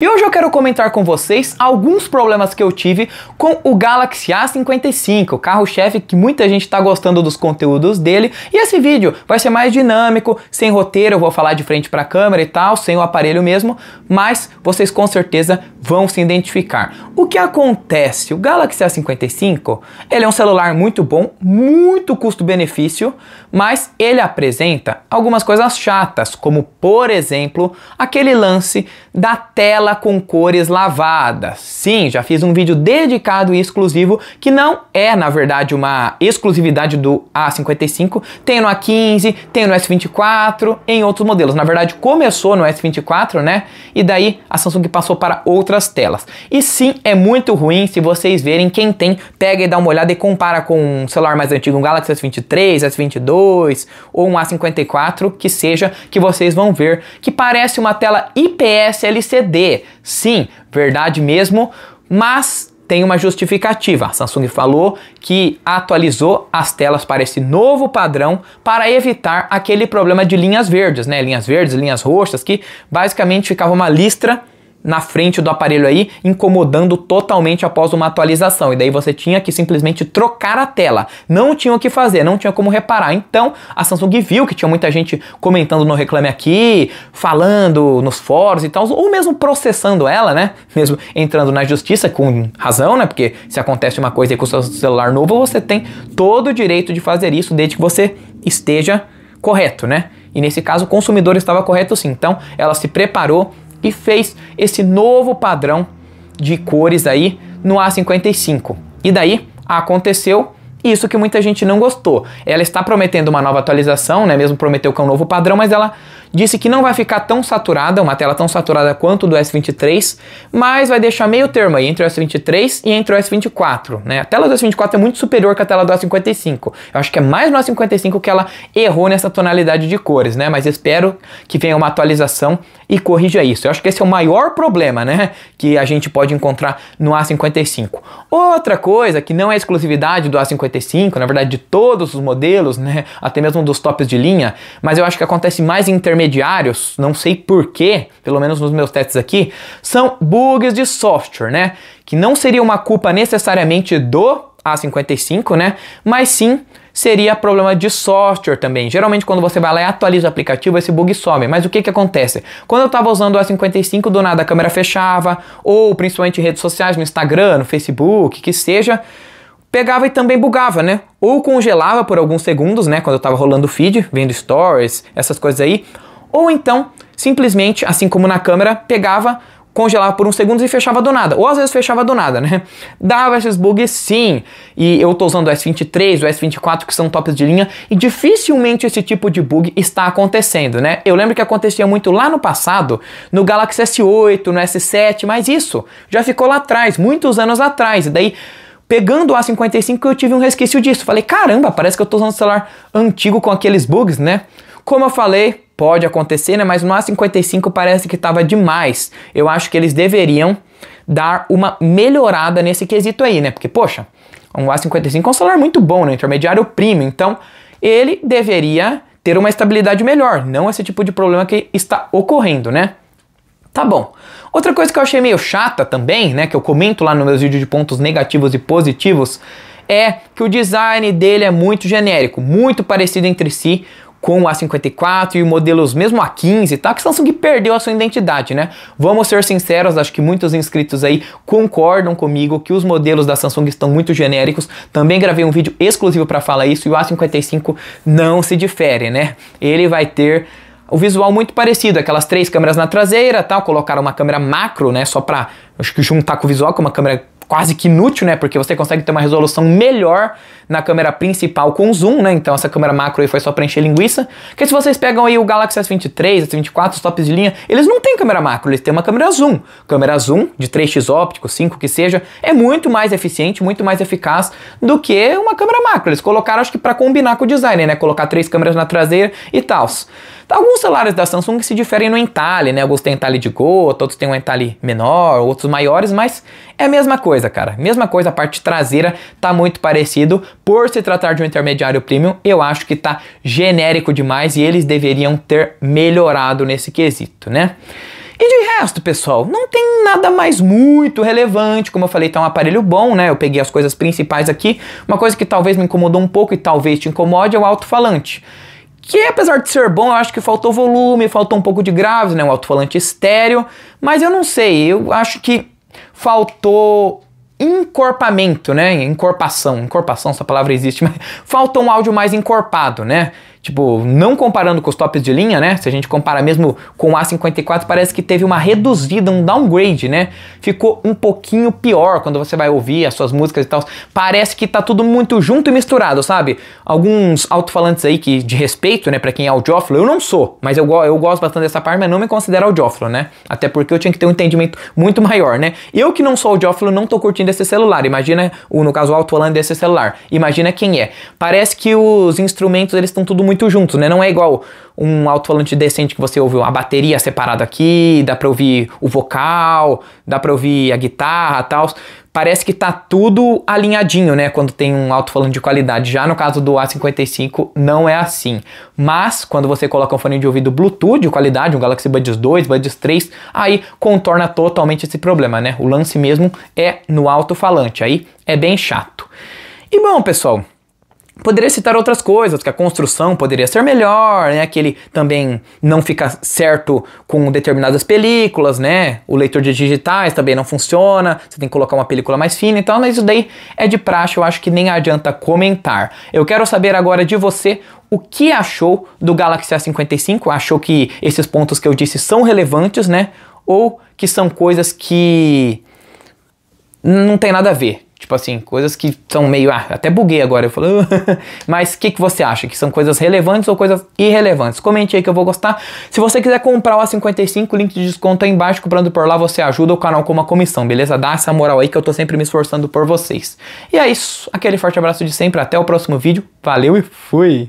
E hoje eu quero comentar com vocês alguns problemas que eu tive com o Galaxy A55, o carro-chefe que muita gente está gostando dos conteúdos dele. E esse vídeo vai ser mais dinâmico, sem roteiro, eu vou falar de frente para a câmera e tal, sem o aparelho mesmo, mas vocês com certeza vão se identificar. O que acontece? O Galaxy A55, ele é um celular muito bom, muito custo-benefício, mas ele apresenta algumas coisas chatas, como por exemplo, aquele lance da tela tela com cores lavadas. Sim, já fiz um vídeo dedicado e exclusivo que não é, na verdade, uma exclusividade do A55. Tem no A15, tem no S24, em outros modelos. Na verdade, começou no S24, né? E daí a Samsung passou para outras telas. E sim, é muito ruim se vocês verem quem tem, pega e dá uma olhada e compara com um celular mais antigo, um Galaxy S23, S22 ou um A54 que seja, que vocês vão ver que parece uma tela IPS LCD. Sim, verdade mesmo, mas tem uma justificativa. A Samsung falou que atualizou as telas para esse novo padrão para evitar aquele problema de linhas verdes, né? Linhas verdes, linhas roxas, que basicamente ficava uma listra na frente do aparelho aí, incomodando totalmente após uma atualização. E daí você tinha que simplesmente trocar a tela. Não tinha o que fazer, não tinha como reparar. Então, a Samsung viu que tinha muita gente comentando no Reclame Aqui, falando nos fóruns e tal, ou mesmo processando ela, né? Mesmo entrando na justiça com razão, né? Porque se acontece uma coisa com o seu celular novo, você tem todo o direito de fazer isso desde que você esteja correto, né? E nesse caso, o consumidor estava correto sim. Então, ela se preparou e fez esse novo padrão de cores aí no A55. E daí aconteceu isso que muita gente não gostou. Ela está prometendo uma nova atualização, né? Mesmo prometeu que é um novo padrão, mas ela disse que não vai ficar tão saturada, uma tela tão saturada quanto do S23, mas vai deixar meio termo aí entre o S23 e entre o S24, né? A tela do S24 é muito superior que a tela do A55. Eu acho que é mais no A55 que ela errou nessa tonalidade de cores, né? Mas espero que venha uma atualização e corrija isso. Eu acho que esse é o maior problema, né? Que a gente pode encontrar no A55. Outra coisa que não é exclusividade do A55 na verdade de todos os modelos, né, até mesmo dos tops de linha, mas eu acho que acontece mais em intermediários, não sei porquê, pelo menos nos meus testes aqui, são bugs de software, né, que não seria uma culpa necessariamente do A55, né, mas sim seria problema de software também. Geralmente quando você vai lá e atualiza o aplicativo, esse bug some. Mas o que que acontece? Quando eu estava usando o A55, do nada a câmera fechava, ou principalmente em redes sociais, no Instagram, no Facebook, que seja, pegava e também bugava, né? Ou congelava por alguns segundos, né? Quando eu tava rolando o feed, vendo stories, essas coisas aí. Ou então, simplesmente, assim como na câmera, pegava, congelava por uns segundos e fechava do nada. Ou às vezes fechava do nada, né? Dava esses bugs sim. E eu tô usando o S23, o S24, que são tops de linha, e dificilmente esse tipo de bug está acontecendo, né? Eu lembro que acontecia muito lá no passado, no Galaxy S8, no S7, mas isso já ficou lá atrás, muitos anos atrás. E daí Pegando o A55 eu tive um resquício disso. Falei, caramba, parece que eu estou usando um celular antigo com aqueles bugs, né? Como eu falei, pode acontecer, né? Mas no A55 parece que estava demais. Eu acho que eles deveriam dar uma melhorada nesse quesito aí, né? Porque, poxa, um A55 é um celular muito bom, né? Intermediário primo. Então, ele deveria ter uma estabilidade melhor, não esse tipo de problema que está ocorrendo, né? Tá bom. Outra coisa que eu achei meio chata também, né, que eu comento lá nos meus vídeos de pontos negativos e positivos, é que o design dele é muito genérico, muito parecido entre si com o A54 e modelos mesmo A15, tá? Que Samsung perdeu a sua identidade, né? Vamos ser sinceros, acho que muitos inscritos aí concordam comigo que os modelos da Samsung estão muito genéricos. Também gravei um vídeo exclusivo para falar isso e o A55 não se difere, né? Ele vai ter o visual muito parecido, aquelas três câmeras na traseira, tal, colocaram uma câmera macro, né, só para acho que juntar com o visual, que é uma câmera quase que inútil, né? Porque você consegue ter uma resolução melhor na câmera principal com zoom, né? Então essa câmera macro aí foi só preencher linguiça. Porque se vocês pegam aí o Galaxy S23, S24, os tops de linha, eles não têm câmera macro, eles têm uma câmera zoom. Câmera zoom de 3x óptico, 5 que seja, é muito mais eficiente, muito mais eficaz do que uma câmera macro. Eles colocaram, acho que para combinar com o design, né? Colocar três câmeras na traseira e tal. Tá, alguns celulares da Samsung se diferem no entalhe, né? Alguns têm entalhe de gota, outros têm um entalhe menor, outros maiores, mas é a mesma coisa coisa, cara. Mesma coisa, a parte traseira tá muito parecido. Por se tratar de um intermediário premium, eu acho que tá genérico demais e eles deveriam ter melhorado nesse quesito, né? E de resto, pessoal, não tem nada mais muito relevante. Como eu falei, tá um aparelho bom, né? Eu peguei as coisas principais aqui. Uma coisa que talvez me incomodou um pouco e talvez te incomode é o alto-falante que apesar de ser bom, eu acho que faltou volume, faltou um pouco de graves, né, um alto-falante estéreo, mas eu não sei, eu acho que faltou encorpamento, né? Encorpação. Encorpação, essa palavra existe, mas falta um áudio mais encorpado, né? Tipo, não comparando com os tops de linha, né? Se a gente compara mesmo com o A54, parece que teve uma reduzida, um downgrade, né? Ficou um pouquinho pior quando você vai ouvir as suas músicas e tal. Parece que tá tudo muito junto e misturado, sabe? Alguns alto-falantes aí que, de respeito, né, para quem é audiófilo, eu não sou, mas eu, eu gosto bastante dessa parte, mas não me considero audiófilo, né? Até porque eu tinha que ter um entendimento muito maior, né? Eu que não sou audiófilo, não tô curtindo esse celular. Imagina, o, no caso, o alto-falante desse celular. Imagina quem é. Parece que os instrumentos, eles estão tudo muito muito junto, né? Não é igual um alto-falante decente que você ouve a ah, bateria separada aqui, dá pra ouvir o vocal, dá pra ouvir a guitarra e tal. Parece que tá tudo alinhadinho, né? Quando tem um alto-falante de qualidade. Já no caso do A55, não é assim. Mas, quando você coloca um fone de ouvido Bluetooth de qualidade, um Galaxy Buds 2, Buds 3, aí contorna totalmente esse problema, né? O lance mesmo é no alto-falante. Aí é bem chato. E bom, pessoal, Poderia citar outras coisas, que a construção poderia ser melhor, né? Que ele também não fica certo com determinadas películas, né? O leitor de digitais também não funciona, você tem que colocar uma película mais fina Então, mas isso daí é de praxe, eu acho que nem adianta comentar. Eu quero saber agora de você o que achou do Galaxy A55, achou que esses pontos que eu disse são relevantes, né? Ou que são coisas que não tem nada a ver. Tipo assim, coisas que são meio. Ah, até buguei agora, eu falo. Ah, mas o que, que você acha? Que são coisas relevantes ou coisas irrelevantes? Comente aí que eu vou gostar. Se você quiser comprar o A55, link de desconto aí embaixo, comprando por lá, você ajuda o canal com uma comissão, beleza? Dá essa moral aí que eu tô sempre me esforçando por vocês. E é isso. Aquele forte abraço de sempre, até o próximo vídeo. Valeu e fui!